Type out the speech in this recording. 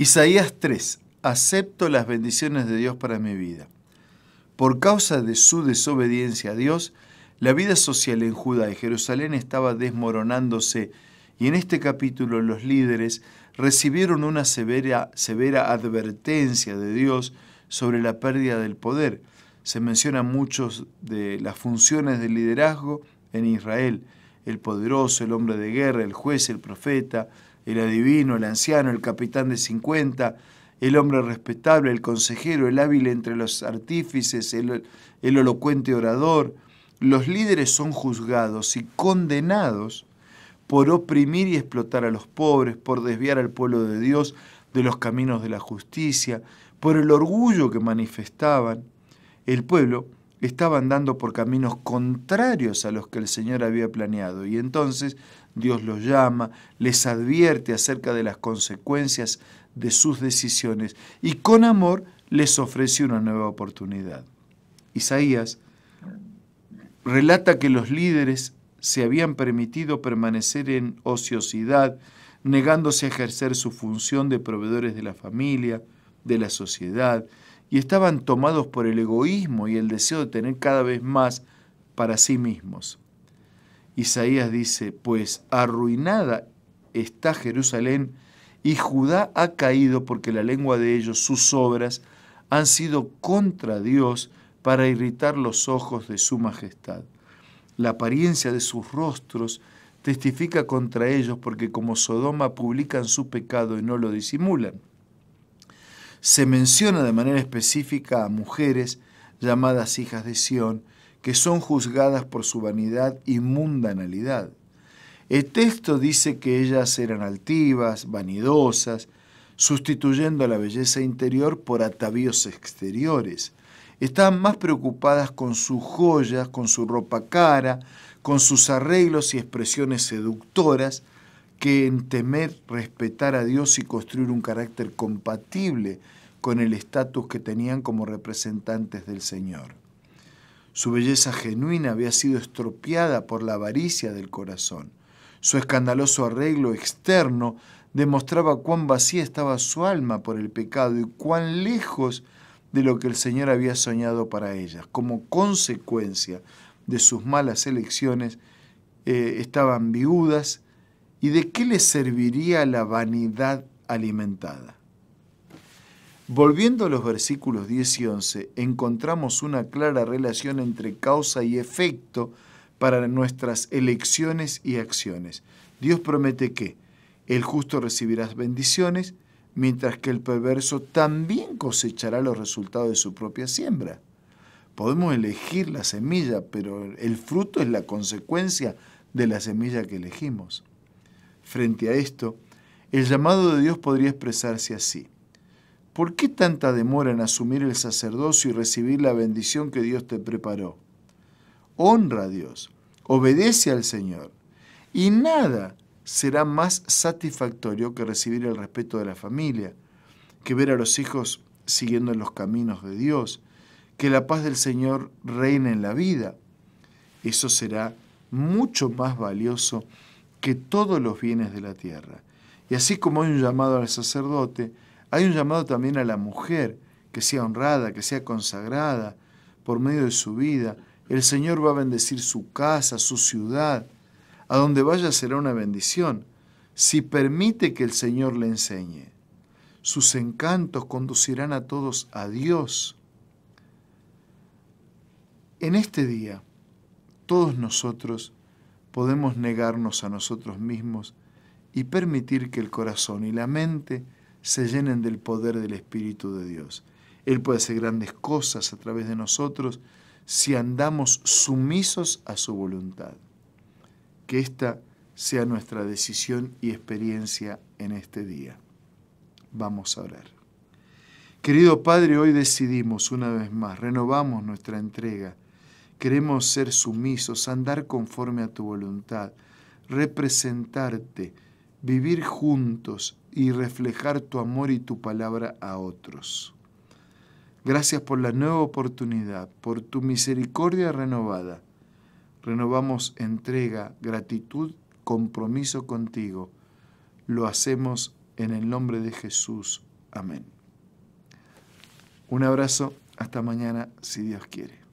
Isaías 3. Acepto las bendiciones de Dios para mi vida. Por causa de su desobediencia a Dios, la vida social en Judá y Jerusalén estaba desmoronándose y en este capítulo los líderes recibieron una severa, severa advertencia de Dios sobre la pérdida del poder. Se mencionan muchos de las funciones del liderazgo en Israel, el poderoso, el hombre de guerra, el juez, el profeta, el adivino, el anciano, el capitán de 50, el hombre respetable, el consejero, el hábil entre los artífices, el, el elocuente orador. Los líderes son juzgados y condenados por oprimir y explotar a los pobres, por desviar al pueblo de Dios de los caminos de la justicia, por el orgullo que manifestaban. El pueblo estaban andando por caminos contrarios a los que el Señor había planeado. Y entonces Dios los llama, les advierte acerca de las consecuencias de sus decisiones y con amor les ofrece una nueva oportunidad. Isaías relata que los líderes se habían permitido permanecer en ociosidad, negándose a ejercer su función de proveedores de la familia, de la sociedad, y estaban tomados por el egoísmo y el deseo de tener cada vez más para sí mismos. Isaías dice, pues arruinada está Jerusalén y Judá ha caído porque la lengua de ellos, sus obras, han sido contra Dios para irritar los ojos de su majestad. La apariencia de sus rostros testifica contra ellos porque como Sodoma publican su pecado y no lo disimulan se menciona de manera específica a mujeres llamadas hijas de Sión, que son juzgadas por su vanidad y mundanalidad. El texto dice que ellas eran altivas, vanidosas, sustituyendo la belleza interior por atavíos exteriores. Estaban más preocupadas con sus joyas, con su ropa cara, con sus arreglos y expresiones seductoras, que en temer respetar a Dios y construir un carácter compatible con el estatus que tenían como representantes del Señor. Su belleza genuina había sido estropeada por la avaricia del corazón. Su escandaloso arreglo externo demostraba cuán vacía estaba su alma por el pecado y cuán lejos de lo que el Señor había soñado para ellas. Como consecuencia de sus malas elecciones, eh, estaban viudas, ¿Y de qué le serviría la vanidad alimentada? Volviendo a los versículos 10 y 11, encontramos una clara relación entre causa y efecto para nuestras elecciones y acciones. Dios promete que el justo recibirá bendiciones, mientras que el perverso también cosechará los resultados de su propia siembra. Podemos elegir la semilla, pero el fruto es la consecuencia de la semilla que elegimos. Frente a esto, el llamado de Dios podría expresarse así. ¿Por qué tanta demora en asumir el sacerdocio y recibir la bendición que Dios te preparó? Honra a Dios, obedece al Señor, y nada será más satisfactorio que recibir el respeto de la familia, que ver a los hijos siguiendo los caminos de Dios, que la paz del Señor reine en la vida. Eso será mucho más valioso que todos los bienes de la tierra. Y así como hay un llamado al sacerdote, hay un llamado también a la mujer, que sea honrada, que sea consagrada por medio de su vida. El Señor va a bendecir su casa, su ciudad. A donde vaya será una bendición, si permite que el Señor le enseñe. Sus encantos conducirán a todos a Dios. En este día, todos nosotros podemos negarnos a nosotros mismos y permitir que el corazón y la mente se llenen del poder del Espíritu de Dios. Él puede hacer grandes cosas a través de nosotros si andamos sumisos a su voluntad. Que esta sea nuestra decisión y experiencia en este día. Vamos a orar. Querido Padre, hoy decidimos una vez más, renovamos nuestra entrega Queremos ser sumisos, andar conforme a tu voluntad, representarte, vivir juntos y reflejar tu amor y tu palabra a otros. Gracias por la nueva oportunidad, por tu misericordia renovada. Renovamos entrega, gratitud, compromiso contigo. Lo hacemos en el nombre de Jesús. Amén. Un abrazo, hasta mañana, si Dios quiere.